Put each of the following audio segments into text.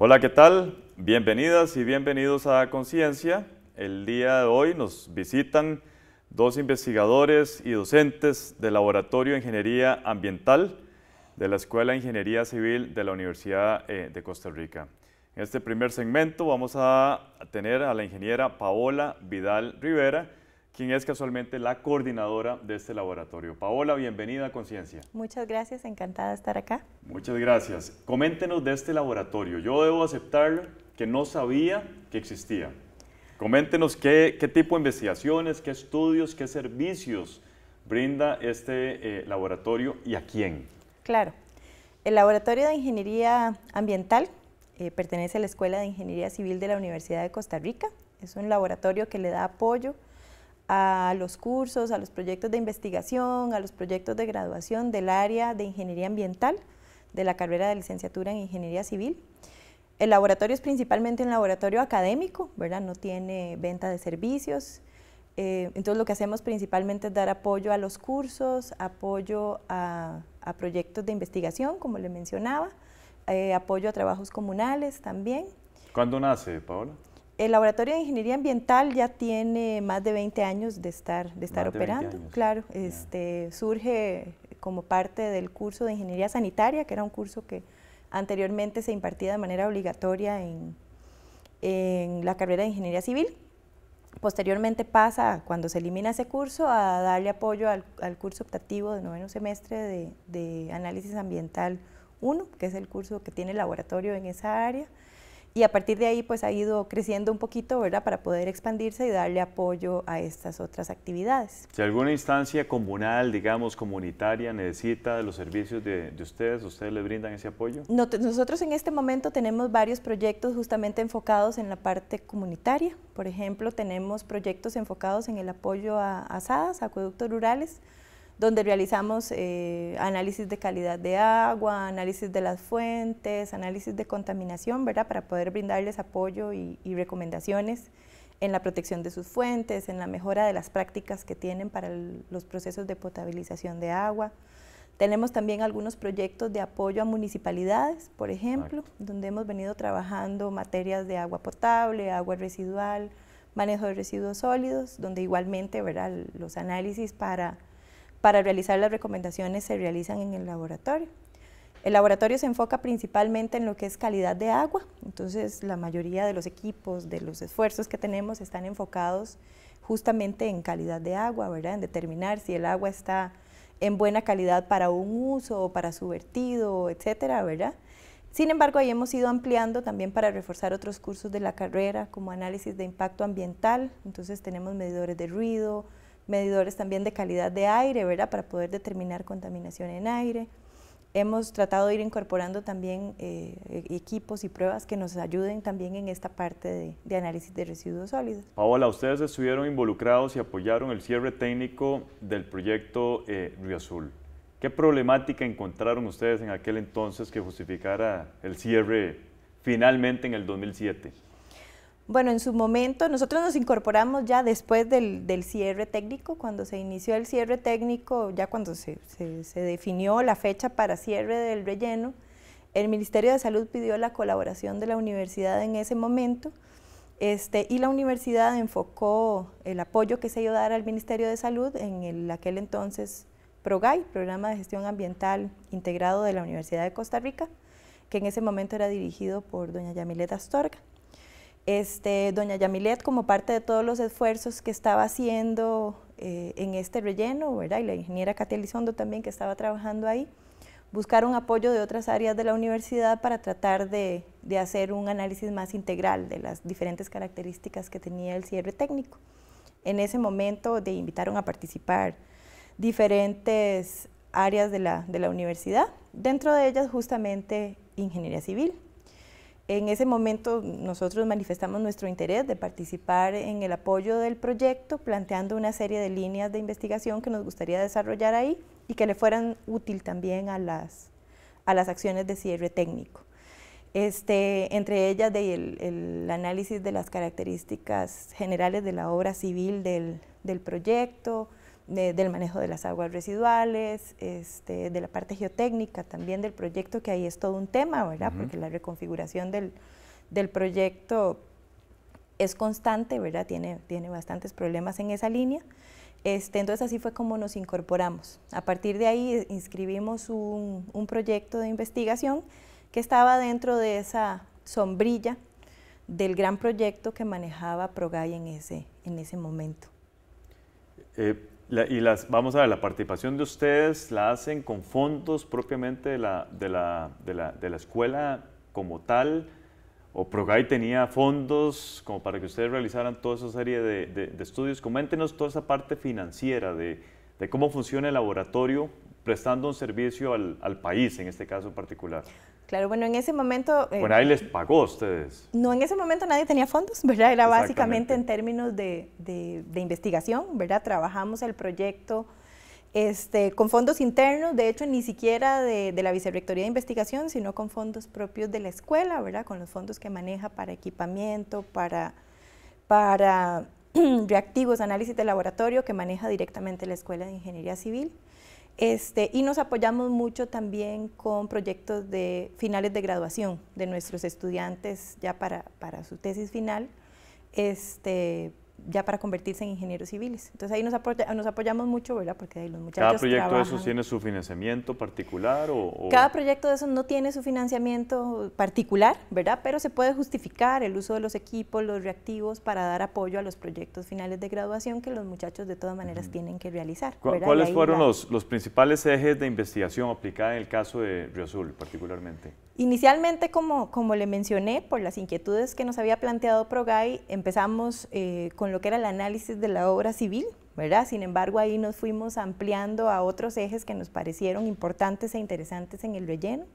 Hola, ¿qué tal? Bienvenidas y bienvenidos a Conciencia. El día de hoy nos visitan dos investigadores y docentes del Laboratorio de Ingeniería Ambiental de la Escuela de Ingeniería Civil de la Universidad eh, de Costa Rica. En este primer segmento vamos a tener a la ingeniera Paola Vidal Rivera, quien es casualmente la coordinadora de este laboratorio. Paola, bienvenida a Conciencia. Muchas gracias, encantada de estar acá. Muchas gracias. Coméntenos de este laboratorio. Yo debo aceptar que no sabía que existía. Coméntenos qué, tipo de investigaciones, qué estudios, qué servicios brinda este eh, laboratorio y a quién. Claro. El Laboratorio de Ingeniería Ambiental eh, pertenece a la Escuela de Ingeniería Civil de la Universidad de Costa Rica. Es un laboratorio que le da apoyo a los cursos, a los proyectos de investigación, a los proyectos de graduación del área de Ingeniería Ambiental de la carrera de licenciatura en Ingeniería Civil. El laboratorio es principalmente un laboratorio académico, ¿verdad? No tiene venta de servicios. Eh, entonces lo que hacemos principalmente es dar apoyo a los cursos, apoyo a, proyectos de investigación, como le mencionaba, eh, apoyo a trabajos comunales también. ¿Cuándo nace, Paola? El Laboratorio de Ingeniería Ambiental ya tiene más de 20 años de estar, operando. claro, este, surge como parte del curso de Ingeniería Sanitaria, que era un curso que anteriormente se impartía de manera obligatoria en, la carrera de Ingeniería Civil. Posteriormente pasa, cuando se elimina ese curso, a darle apoyo al, curso optativo de noveno semestre de, de Análisis Ambiental 1, que es el curso que tiene el laboratorio en esa área. Y a partir de ahí, pues ha ido creciendo un poquito, ¿verdad? Para poder expandirse y darle apoyo a estas otras actividades. Si alguna instancia comunal, digamos, comunitaria necesita de los servicios de, ustedes, ¿ustedes le brindan ese apoyo? nosotros en este momento tenemos varios proyectos justamente enfocados en la parte comunitaria. Por ejemplo, tenemos proyectos enfocados en el apoyo a asadas, acueductos rurales, donde realizamos eh, análisis de calidad de agua, análisis de las fuentes, análisis de contaminación, ¿verdad? Para poder brindarles apoyo y, recomendaciones en la protección de sus fuentes, en la mejora de las prácticas que tienen para los procesos de potabilización de agua. Tenemos también algunos proyectos de apoyo a municipalidades, por ejemplo, donde hemos venido trabajando materias de agua potable, agua residual, manejo de residuos sólidos, donde igualmente ¿verdad? los análisis para para realizar las recomendaciones se realizan en el laboratorio. El laboratorio se enfoca principalmente en lo que es calidad de agua, entonces la mayoría de los equipos, de los esfuerzos que tenemos están enfocados justamente en calidad de agua, ¿verdad? En determinar si el agua está en buena calidad para un uso o para su vertido, etcétera, ¿verdad? Sin embargo, ahí hemos ido ampliando también para reforzar otros cursos de la carrera, como análisis de impacto ambiental, entonces tenemos medidores de ruido, medidores también de calidad de aire, ¿verdad? Para poder determinar contaminación en aire. Hemos tratado de ir incorporando también eh, equipos y pruebas que nos ayuden también en esta parte de, análisis de residuos sólidos. Paola, ustedes estuvieron involucrados y apoyaron el cierre técnico del proyecto eh, Río Azul. ¿Qué problemática encontraron ustedes en aquel entonces que justificara el cierre finalmente en el 2007? Bueno, en su momento nosotros nos incorporamos ya después del, cierre técnico, cuando se inició el cierre técnico, ya cuando se, definió la fecha para cierre del relleno, el Ministerio de Salud pidió la colaboración de la universidad en ese momento este, y la universidad enfocó el apoyo que se iba a dar al Ministerio de Salud en el, aquel entonces PROGAI, Programa de Gestión Ambiental Integrado de la Universidad de Costa Rica, que en ese momento era dirigido por doña Yamileta Astorga. Este, doña Yamilet, como parte de todos los esfuerzos que estaba haciendo eh, en este relleno, y la ingeniera Katia Elizondo también que estaba trabajando ahí, buscaron apoyo de otras áreas de la universidad para tratar de, hacer un análisis más integral de las diferentes características que tenía el cierre técnico. En ese momento de invitaron a participar diferentes áreas de la universidad, dentro de ellas justamente ingeniería civil. En ese momento nosotros manifestamos nuestro interés de participar en el apoyo del proyecto, planteando una serie de líneas de investigación que nos gustaría desarrollar ahí y que le fueran útil también a las, acciones de cierre técnico. Este, entre ellas el, análisis de las características generales de la obra civil del proyecto, del manejo de las aguas residuales, este, de la parte geotécnica también del proyecto, que ahí es todo un tema, ¿verdad? Porque la reconfiguración del, proyecto es constante, ¿verdad? Tiene, tiene bastantes problemas en esa línea. Este, entonces así fue como nos incorporamos. A partir de ahí eh, inscribimos un, proyecto de investigación que estaba dentro de esa sombrilla del gran proyecto que manejaba Progay en ese, en ese momento. Eh, y las, vamos a ver, la participación de ustedes la hacen con fondos propiamente de la, escuela como tal, o Progay tenía fondos como para que ustedes realizaran toda esa serie de, estudios. Coméntenos toda esa parte financiera de, cómo funciona el laboratorio prestando un servicio al, país, en este caso particular. Claro, bueno, en ese momento... Eh, bueno, ahí les pagó a ustedes. No, en ese momento nadie tenía fondos, ¿verdad? Era básicamente en términos de, investigación, ¿verdad? Trabajamos el proyecto este, con fondos internos, de hecho, ni siquiera de, de la Vicerrectoría de Investigación, sino con fondos propios de la escuela, ¿verdad? Con los fondos que maneja para equipamiento, para, para reactivos, análisis de laboratorio que maneja directamente la Escuela de Ingeniería Civil. Este, y nos apoyamos mucho también con proyectos de finales de graduación de nuestros estudiantes ya para, su tesis final. Este, ya para convertirse en ingenieros civiles. Entonces ahí nos, apoyamos mucho, ¿verdad? Porque ahí los muchachos ¿Cada proyecto de esos tiene su financiamiento particular o, Cada proyecto de esos no tiene su financiamiento particular, ¿verdad? Pero se puede justificar el uso de los equipos, los reactivos para dar apoyo a los proyectos finales de graduación que los muchachos de todas maneras tienen que realizar. ¿Cuáles fueron los, principales ejes de investigación aplicada en el caso de Río Azul particularmente? Inicialmente, como, como le mencioné, por las inquietudes que nos había planteado Progay, empezamos eh, con lo que era el análisis de la obra civil, ¿verdad? Sin embargo, ahí nos fuimos ampliando a otros ejes que nos parecieron importantes e interesantes en el relleno.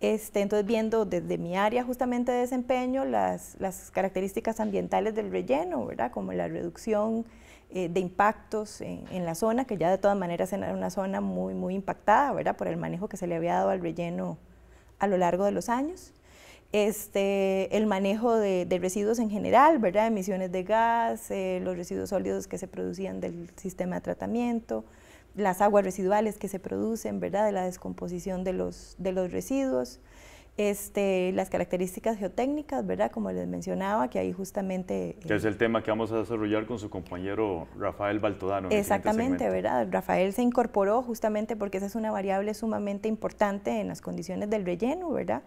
Este, entonces, viendo desde mi área justamente de desempeño las, las características ambientales del relleno, ¿verdad? Como la reducción eh, de impactos en, en, la zona, que ya de todas maneras era una zona muy, muy impactada, ¿verdad? Por el manejo que se le había dado al relleno a lo largo de los años. Este, el manejo de, residuos en general, ¿verdad? emisiones de gas, eh, los residuos sólidos que se producían del sistema de tratamiento, las aguas residuales que se producen, ¿verdad? de la descomposición de los residuos, este, las características geotécnicas, ¿verdad? Como les mencionaba, que ahí justamente... es el tema que vamos a desarrollar con su compañero Rafael Baltodano. Exactamente, ¿verdad? Rafael se incorporó justamente porque esa es una variable sumamente importante en las condiciones del relleno, ¿verdad?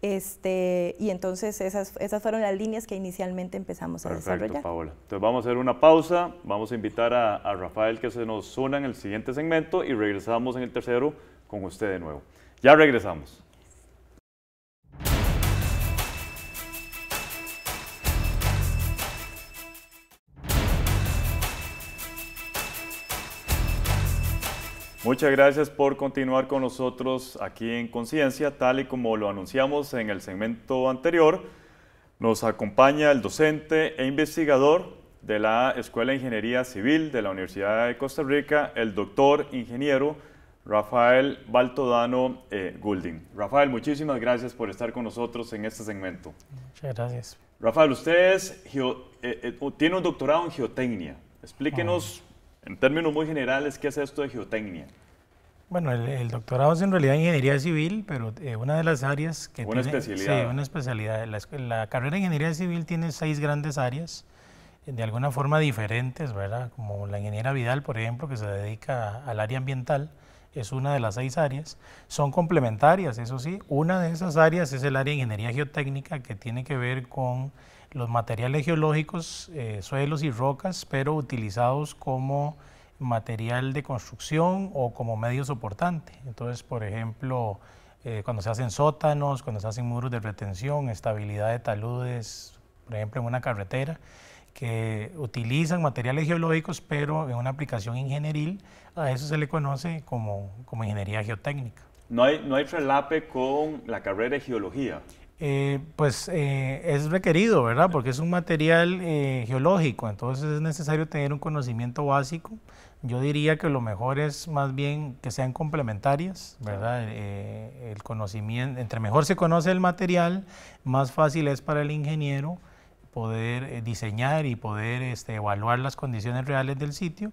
Este, y entonces esas, esas fueron las líneas que inicialmente empezamos a desarrollar. Paola. Entonces vamos a hacer una pausa, vamos a invitar a, a Rafael que se nos una en el siguiente segmento y regresamos en el tercero con usted de nuevo. Ya regresamos. Muchas gracias por continuar con nosotros aquí en Conciencia. Tal y como lo anunciamos en el segmento anterior, nos acompaña el docente e investigador de la Escuela de Ingeniería Civil de la Universidad de Costa Rica, el doctor ingeniero Rafael Baltodano eh, Goulding. Rafael, muchísimas gracias por estar con nosotros en este segmento. Muchas gracias. Rafael, usted eh, eh, tiene un doctorado en geotecnia. Explíquenos oh. En términos muy generales, ¿qué es esto de geotecnia? Bueno, el, doctorado es en realidad ingeniería civil, pero eh, una de las áreas que una especialidad. Sí, una especialidad. La, la, carrera de ingeniería civil tiene seis grandes áreas, eh, de alguna forma diferentes, ¿verdad? Como la ingeniera Vidal, por ejemplo, que se dedica al área ambiental, es una de las seis áreas. Son complementarias, eso sí. Una de esas áreas es el área de ingeniería geotécnica, que tiene que ver con los materiales geológicos, eh, suelos y rocas, pero utilizados como material de construcción o como medio soportante. Entonces, por ejemplo, eh, cuando se hacen sótanos, cuando se hacen muros de retención, estabilidad de taludes, por ejemplo, en una carretera, que utilizan materiales geológicos, pero en una aplicación ingenieril, a eso se le conoce como, como ingeniería geotécnica. No hay, no hay relape con la carrera de geología. Eh, pues eh, es requerido, ¿verdad? Porque es un material eh, geológico, entonces es necesario tener un conocimiento básico. Yo diría que lo mejor es más bien que sean complementarias, ¿verdad? el conocimiento, entre mejor se conoce el material, más fácil es para el ingeniero poder diseñar y poder este, evaluar las condiciones reales del sitio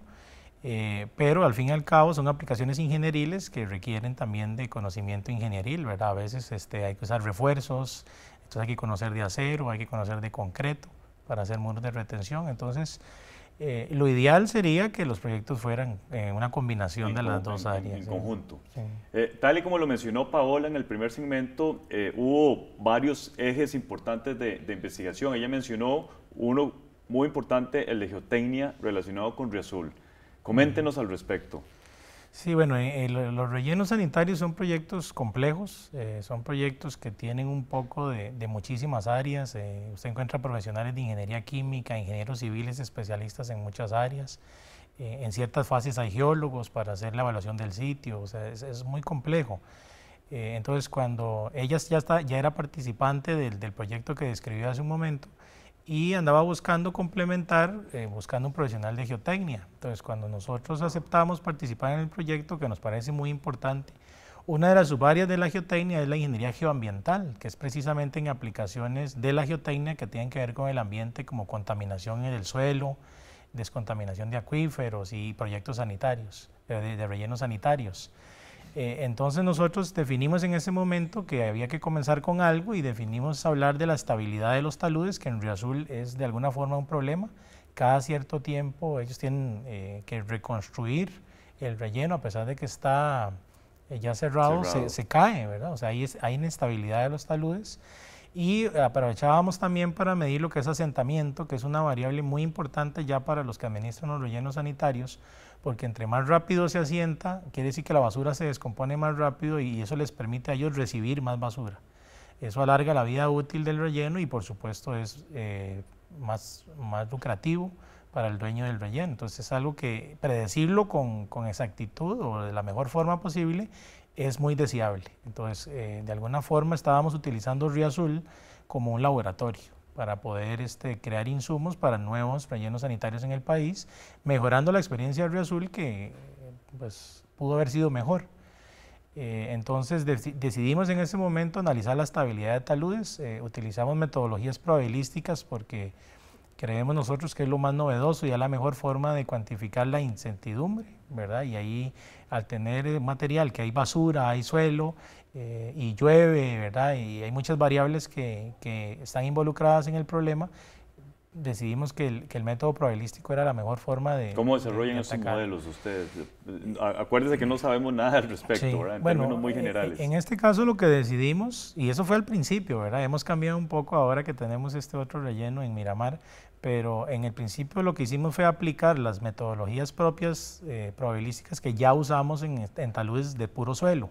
eh, pero al fin y al cabo son aplicaciones ingenieriles que requieren también de conocimiento ingenieril, ¿verdad? A veces este, hay que usar refuerzos, entonces hay que conocer de acero, hay que conocer de concreto para hacer muros de retención. Entonces, eh, lo ideal sería que los proyectos fueran en eh, una combinación de las dos áreas. En, conjunto. tal y como lo mencionó Paola en el primer segmento, hubo varios ejes importantes de, de, investigación. Ella mencionó uno muy importante, el de geotecnia relacionado con Riazul. Coméntenos al respecto. Sí, bueno, eh, los rellenos sanitarios son proyectos complejos, eh, son proyectos que tienen un poco de, muchísimas áreas. Eh, usted encuentra profesionales de ingeniería química, ingenieros civiles especialistas en muchas áreas. en ciertas fases hay geólogos para hacer la evaluación del sitio, o sea, es, muy complejo. entonces, cuando ella ya, está, ya era participante del, del proyecto que describió hace un momento, y andaba buscando complementar, eh, buscando un profesional de geotecnia. Entonces, cuando nosotros aceptamos participar en el proyecto, que nos parece muy importante, una de las subáreas de la geotecnia es la ingeniería geoambiental, que es precisamente en aplicaciones de la geotecnia que tienen que ver con el ambiente, como contaminación en el suelo, descontaminación de acuíferos y proyectos sanitarios, eh, de rellenos sanitarios. Eh, entonces nosotros definimos en ese momento que había que comenzar con algo y definimos hablar de la estabilidad de los taludes, que en Río Azul es de alguna forma un problema. Cada cierto tiempo ellos tienen eh, que reconstruir el relleno, a pesar de que está eh, ya cerrado, Se, se, cae, ¿verdad? O sea, hay, hay inestabilidad de los taludes. Y aprovechábamos también para medir lo que es asentamiento, que es una variable muy importante ya para los que administran los rellenos sanitarios, porque entre más rápido se asienta, quiere decir que la basura se descompone más rápido y eso les permite a ellos recibir más basura. Eso alarga la vida útil del relleno y por supuesto es eh, más, más lucrativo para el dueño del relleno. Entonces es algo que predecirlo con, con, exactitud o de la mejor forma posible es muy deseable. Entonces eh, de alguna forma estábamos utilizando Río Azul como un laboratorio para poder este, crear insumos para nuevos rellenos sanitarios en el país, mejorando la experiencia del Río Azul que pues, pudo haber sido mejor. Eh, entonces decidimos en ese momento analizar la estabilidad de taludes, eh, utilizamos metodologías probabilísticas porque creemos nosotros que es lo más novedoso y es la mejor forma de cuantificar la incertidumbre, ¿verdad? Y ahí al tener eh, material que hay basura, hay suelo, eh, y llueve, ¿verdad? Y hay muchas variables que, están involucradas en el problema, decidimos que el, método probabilístico era la mejor forma de... ¿Cómo desarrollan esos modelos ustedes? Acuérdense que no sabemos nada al respecto, ¿verdad? En bueno, términos muy eh, generales. En, este caso lo que decidimos, y eso fue al principio, ¿verdad? Hemos cambiado un poco ahora que tenemos este otro relleno en Miramar, pero en el principio lo que hicimos fue aplicar las metodologías propias eh, probabilísticas que ya usamos en, en taludes de puro suelo.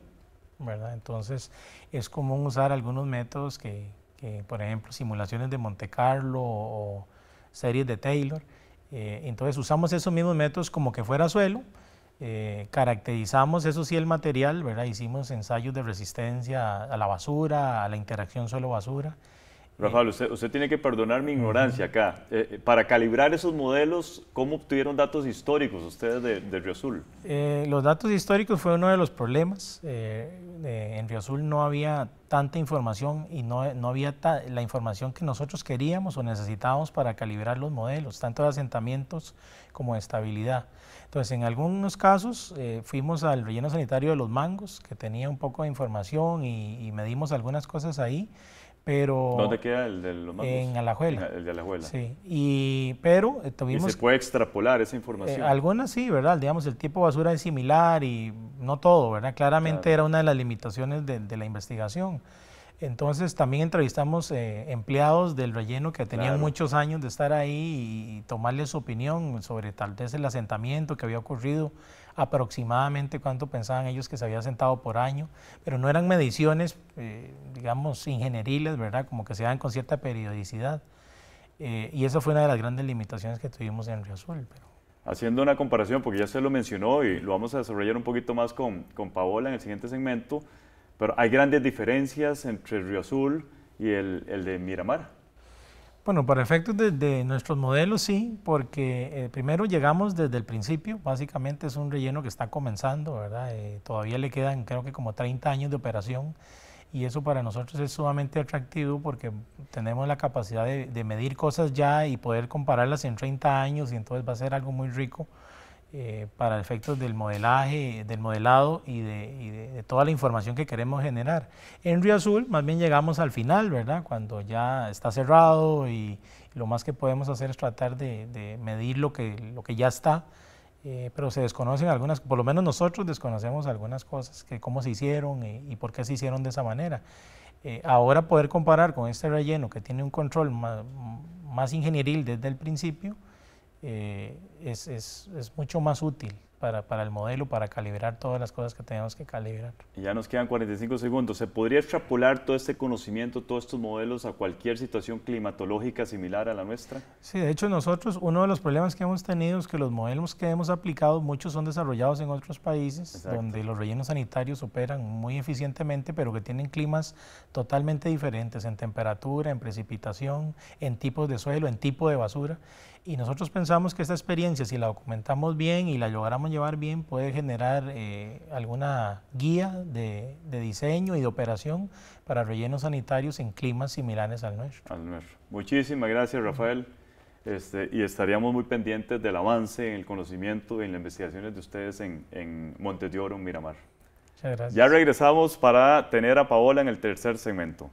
Entonces es común usar algunos métodos que, por ejemplo, simulaciones de Monte Carlo o, series de Taylor. Eh, entonces usamos esos mismos métodos como que fuera suelo, eh, caracterizamos eso sí el material, ¿verdad? Hicimos ensayos de resistencia a la basura, a la interacción suelo-basura. Rafael, usted, tiene que perdonar mi ignorancia acá. Eh, eh, para calibrar esos modelos, ¿cómo obtuvieron datos históricos ustedes de, Río Azul? Eh, los datos históricos fue uno de los problemas. En Río Azul no había tanta información y no, no había la información que nosotros queríamos o necesitábamos para calibrar los modelos, tanto de asentamientos como de estabilidad. Entonces, en algunos casos fuimos al relleno sanitario de los mangos, que tenía un poco de información y, y medimos algunas cosas ahí. Pero ¿Dónde queda el de En Alajuela. El Alajuela. Sí, pero tuvimos... Eh, ¿Y se puede extrapolar esa información? Eh, algunas sí, ¿verdad? Digamos, el tipo de basura es similar y no todo, ¿verdad? Claramente era una de las limitaciones de, la investigación. Entonces también entrevistamos eh, empleados del relleno que tenían muchos años de estar ahí y, tomarles su opinión sobre tal vez el asentamiento que había ocurrido, aproximadamente cuánto pensaban ellos que se había asentado por año, pero no eran mediciones digamos, ingenieriles, ¿verdad? Como que se dan con cierta periodicidad. Eh, y eso fue una de las grandes limitaciones que tuvimos en Río Azul. Pero... Haciendo una comparación, porque ya se lo mencionó y lo vamos a desarrollar un poquito más con, con Paola en el siguiente segmento, pero hay grandes diferencias entre Río Azul y el, el de Miramar. Bueno, para efectos de, nuestros modelos sí, porque eh, primero llegamos desde el principio, básicamente es un relleno que está comenzando, ¿verdad? Eh, todavía le quedan creo que como 30 años de operación y eso para nosotros es sumamente atractivo porque tenemos la capacidad de, medir cosas ya y poder compararlas en 30 años y entonces va a ser algo muy rico eh, para efectos del modelaje, del modelado y, de, toda la información que queremos generar. En Río Azul más bien llegamos al final, ¿verdad? Cuando ya está cerrado y, lo más que podemos hacer es tratar de, medir lo que, lo que ya está eh, pero se desconocen algunas, por lo menos nosotros desconocemos algunas cosas, que cómo se hicieron y, por qué se hicieron de esa manera. Eh, ahora poder comparar con este relleno que tiene un control más, ingenieril desde el principio eh, es mucho más útil para, el modelo, para calibrar todas las cosas que tenemos que calibrar. Y ya nos quedan 45 segundos. ¿Se podría extrapolar todo este conocimiento, todos estos modelos a cualquier situación climatológica similar a la nuestra? Sí, de hecho nosotros, uno de los problemas que hemos tenido es que los modelos que hemos aplicado, muchos son desarrollados en otros países, donde los rellenos sanitarios operan muy eficientemente, pero que tienen climas totalmente diferentes en temperatura, en precipitación, en tipos de suelo, en tipo de basura. Y nosotros pensamos que esta experiencia, si la documentamos bien y la logramos llevar bien, puede generar eh, alguna guía de, diseño y de operación para rellenos sanitarios en climas similares al nuestro. Al nuestro. Muchísimas gracias, Rafael. Este, y estaríamos muy pendientes del avance en el conocimiento y en las investigaciones de ustedes en, en Montes de Miramar. Muchas gracias. Ya regresamos para tener a Paola en el tercer segmento.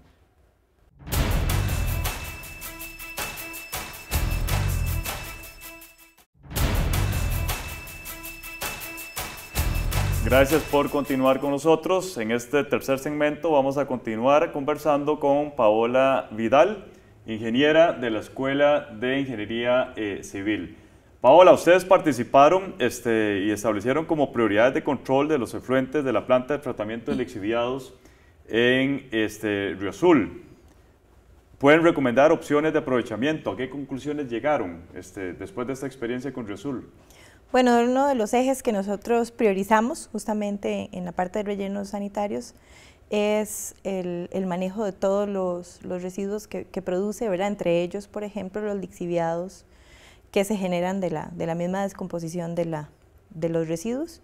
Gracias por continuar con nosotros. En este tercer segmento vamos a continuar conversando con Paola Vidal, ingeniera de la Escuela de Ingeniería eh, Civil. Paola, ustedes participaron este, y establecieron como prioridades de control de los efluentes de la planta de tratamiento de lixiviados en este, Río Azul. Pueden recomendar opciones de aprovechamiento. ¿A qué conclusiones llegaron este, después de esta experiencia con Río Azul? Bueno, uno de los ejes que nosotros priorizamos justamente en la parte de rellenos sanitarios es el, manejo de todos los, residuos que, produce, ¿verdad? entre ellos, por ejemplo, los lixiviados que se generan de la, de la misma descomposición de, la, de los residuos.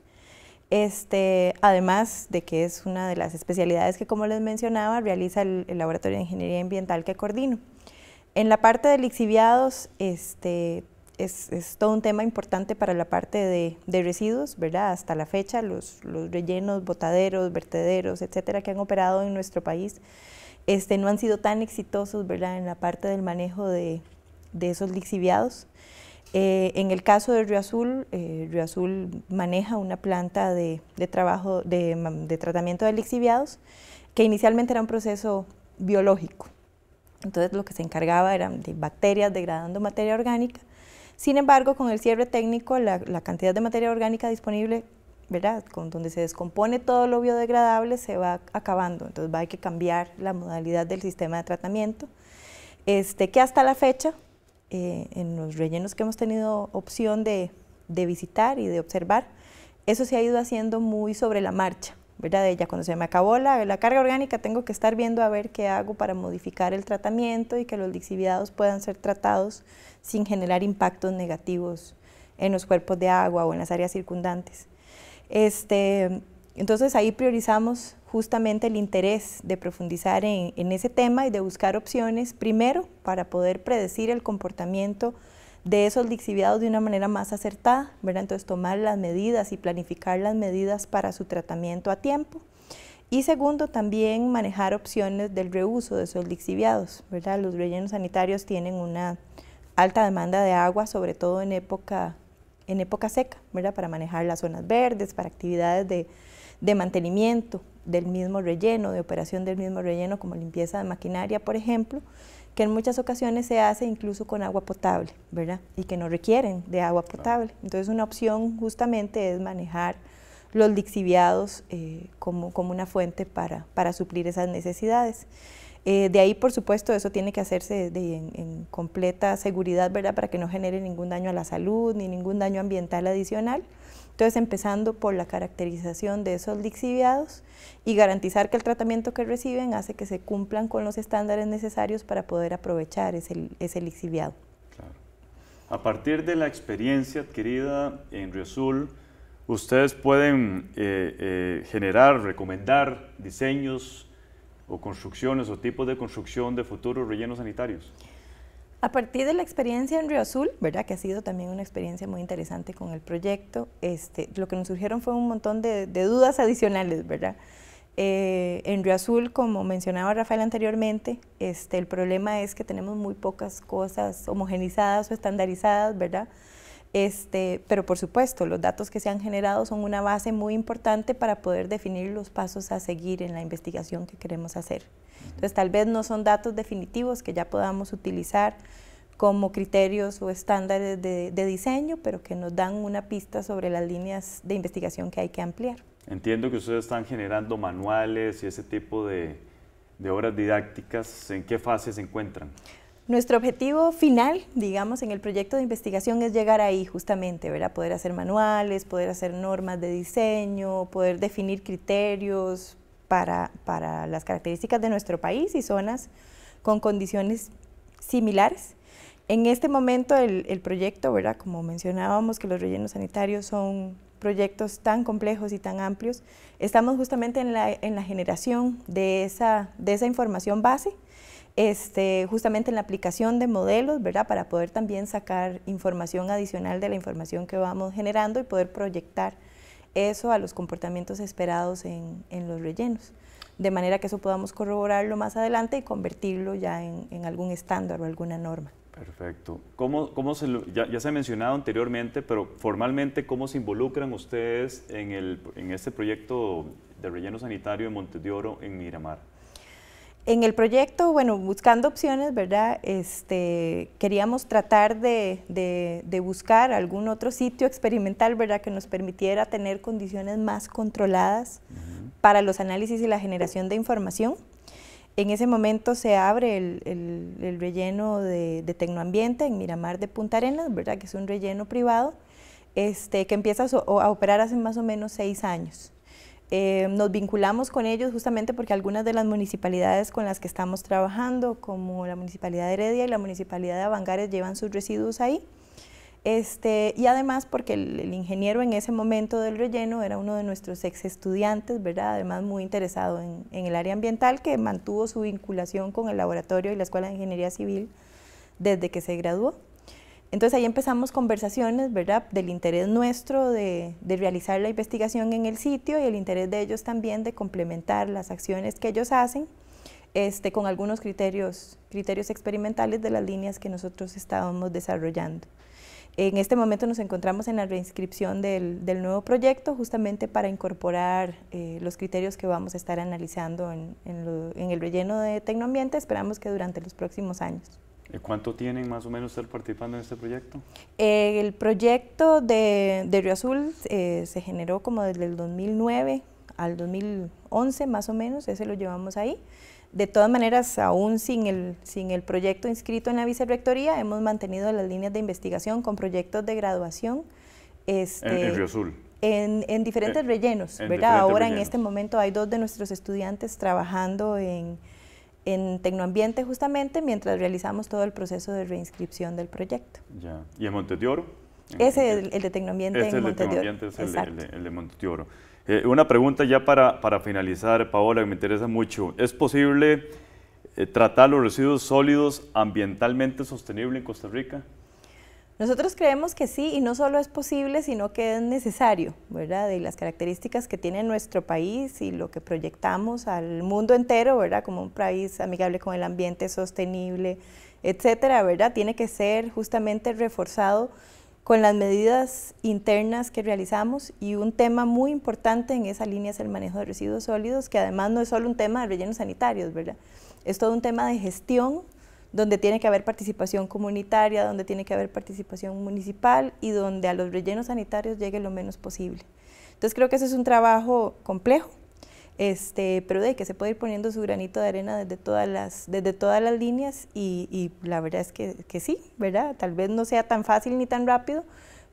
Este, además de que es una de las especialidades que, como les mencionaba, realiza el, Laboratorio de Ingeniería Ambiental que coordino. En la parte de lixiviados, este, es, es, todo un tema importante para la parte de, de residuos, ¿verdad? Hasta la fecha, los, los, rellenos, botaderos, vertederos, etcétera, que han operado en nuestro país, este, no han sido tan exitosos, ¿verdad?, en la parte del manejo de, de esos lixiviados. Eh, en el caso de Río Azul, eh, Río Azul maneja una planta de, de trabajo, mm, de tratamiento de lixiviados, que inicialmente era un proceso biológico. Entonces lo que se encargaba eran de bacterias degradando materia orgánica sin embargo, con el cierre técnico, la, cantidad de materia orgánica disponible ¿verdad? Con donde se descompone todo lo biodegradable se va acabando, entonces va a hay que cambiar la modalidad del sistema de tratamiento, este, que hasta la fecha, eh, en los rellenos que hemos tenido opción de, visitar y de observar, eso se ha ido haciendo muy sobre la marcha, ¿verdad? De cuando se me acabó la, la, carga orgánica, tengo que estar viendo a ver qué hago para modificar el tratamiento y que los lixiviados puedan ser tratados sin generar impactos negativos en los cuerpos de agua o en las áreas circundantes. Este, entonces ahí priorizamos justamente el interés de profundizar en, ese tema y de buscar opciones, primero, para poder predecir el comportamiento de esos lixiviados de una manera más acertada, ¿verdad? Entonces tomar las medidas y planificar las medidas para su tratamiento a tiempo. Y segundo, también manejar opciones del reuso de esos lixiviados, ¿verdad? Los rellenos sanitarios tienen una, alta demanda de agua, sobre todo en época, en época seca, ¿verdad? para manejar las zonas verdes, para actividades de, mantenimiento del mismo relleno, de operación del mismo relleno, como limpieza de maquinaria, por ejemplo, que en muchas ocasiones se hace incluso con agua potable, ¿verdad? Y que no requieren de agua potable. Entonces una opción justamente es manejar los lixiviados eh, como, como, una fuente para, para suplir esas necesidades. Eh, de ahí, por supuesto, eso tiene que hacerse en, completa seguridad, ¿verdad? Para que no genere ningún daño a la salud ni ningún daño ambiental adicional. Entonces, empezando por la caracterización de esos lixiviados y garantizar que el tratamiento que reciben hace que se cumplan con los estándares necesarios para poder aprovechar ese, ese lixiviado. Claro. A partir de la experiencia adquirida en Azul, ustedes pueden eh, eh, generar, recomendar diseños, o construcciones o tipos de construcción de futuros rellenos sanitarios? A partir de la experiencia en Río Azul, ¿verdad? que ha sido también una experiencia muy interesante con el proyecto, este, lo que nos surgieron fue un montón de, dudas adicionales. ¿verdad? Eh, en Río Azul, como mencionaba Rafael anteriormente, este, el problema es que tenemos muy pocas cosas homogenizadas o estandarizadas, ¿verdad? Este, pero por supuesto, los datos que se han generado son una base muy importante para poder definir los pasos a seguir en la investigación que queremos hacer. Entonces, tal vez no son datos definitivos que ya podamos utilizar como criterios o estándares de, diseño, pero que nos dan una pista sobre las líneas de investigación que hay que ampliar. Entiendo que ustedes están generando manuales y ese tipo de, de obras didácticas. ¿En qué fase se encuentran? Nuestro objetivo final, digamos, en el proyecto de investigación es llegar ahí justamente, ¿verdad? Poder hacer manuales, poder hacer normas de diseño, poder definir criterios para, las características de nuestro país y zonas con condiciones similares. En este momento el, proyecto, ¿verdad? Como mencionábamos que los rellenos sanitarios son proyectos tan complejos y tan amplios, estamos justamente en la, generación de esa, de esa información base este, justamente en la aplicación de modelos, ¿verdad? Para poder también sacar información adicional de la información que vamos generando y poder proyectar eso a los comportamientos esperados en, los rellenos, de manera que eso podamos corroborarlo más adelante y convertirlo ya en, algún estándar o alguna norma. Perfecto. ¿Cómo, ya, se ha mencionado anteriormente, pero formalmente, ¿cómo se involucran ustedes en, este proyecto de relleno sanitario de Monte de Oro en Miramar? En el proyecto, bueno, buscando opciones, ¿verdad? Este, queríamos tratar de, buscar algún otro sitio experimental, ¿verdad? Que nos permitiera tener condiciones más controladas para los análisis y la generación de información. En ese momento se abre el, relleno de, Tecnoambiente en Miramar de Punta Arenas, ¿verdad? Que es un relleno privado, este, que empieza a operar hace más o menos seis años. Eh, nos vinculamos con ellos justamente porque algunas de las municipalidades con las que estamos trabajando, como la Municipalidad de Heredia y la Municipalidad de Avangares, llevan sus residuos ahí. Este, y además porque el, ingeniero en ese momento del relleno era uno de nuestros ex estudiantes, ¿verdad? Además muy interesado en el área ambiental que mantuvo su vinculación con el laboratorio y la Escuela de Ingeniería Civil desde que se graduó. Entonces ahí empezamos conversaciones, ¿verdad? Del interés nuestro de, realizar la investigación en el sitio y el interés de ellos también de complementar las acciones que ellos hacen este, con algunos criterios, experimentales de las líneas que nosotros estábamos desarrollando. En este momento nos encontramos en la reinscripción del, nuevo proyecto justamente para incorporar eh, los criterios que vamos a estar analizando en, en el relleno de Tecnoambiente. Esperamos que durante los próximos años. ¿Cuánto tienen más o menos estar participando en este proyecto? Eh, el proyecto de, Río Azul eh, se generó como desde el 2009 al 2011 más o menos, ese lo llevamos ahí. De todas maneras, aún sin el, sin el proyecto inscrito en la vicerrectoría, hemos mantenido las líneas de investigación con proyectos de graduación. Este, en, Río Azul. En, diferentes eh, rellenos, ¿verdad? Ahora en este momento hay dos de nuestros estudiantes trabajando en, en Tecnoambiente justamente mientras realizamos todo el proceso de reinscripción del proyecto. Ya. ¿Y en Oro. Ese es el, de Tecnoambiente este en el de Tecnoambiente, es el, de Oro. Eh, una pregunta ya para, para, finalizar, Paola, que me interesa mucho. ¿Es posible eh, tratar los residuos sólidos ambientalmente sostenible en Costa Rica? Nosotros creemos que sí, y no solo es posible, sino que es necesario, ¿verdad? de las características que tiene nuestro país y lo que proyectamos al mundo entero, ¿verdad? Como un país amigable con el ambiente, sostenible, etcétera, ¿verdad? Tiene que ser justamente reforzado con las medidas internas que realizamos y un tema muy importante en esa línea es el manejo de residuos sólidos, que además no es solo un tema de rellenos sanitarios, ¿verdad? Es todo un tema de gestión donde tiene que haber participación comunitaria, donde tiene que haber participación municipal y donde a los rellenos sanitarios llegue lo menos posible. Entonces creo que ese es un trabajo complejo, este, pero de que se puede ir poniendo su granito de arena desde todas las, desde todas las líneas y, la verdad es que, sí, ¿verdad? Tal vez no sea tan fácil ni tan rápido,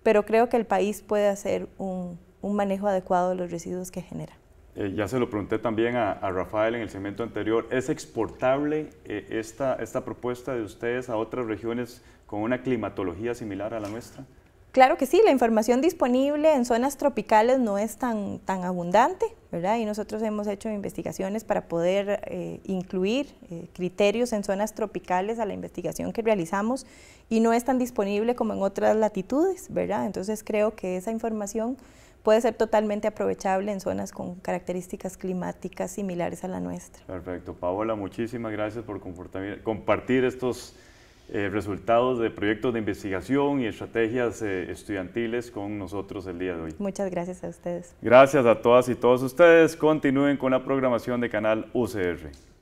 pero creo que el país puede hacer un, un manejo adecuado de los residuos que genera. Eh, ya se lo pregunté también a, Rafael en el segmento anterior, ¿es exportable eh, esta, esta propuesta de ustedes a otras regiones con una climatología similar a la nuestra? Claro que sí, la información disponible en zonas tropicales no es tan, tan abundante, ¿verdad? Y nosotros hemos hecho investigaciones para poder eh, incluir criterios en zonas tropicales a la investigación que realizamos y no es tan disponible como en otras latitudes, ¿verdad? Entonces creo que esa información puede ser totalmente aprovechable en zonas con características climáticas similares a la nuestra. Perfecto. Paola, muchísimas gracias por compartir estos eh, resultados de proyectos de investigación y estrategias eh, estudiantiles con nosotros el día de hoy. Muchas gracias a ustedes. Gracias a todas y todos ustedes. Continúen con la programación de Canal UCR.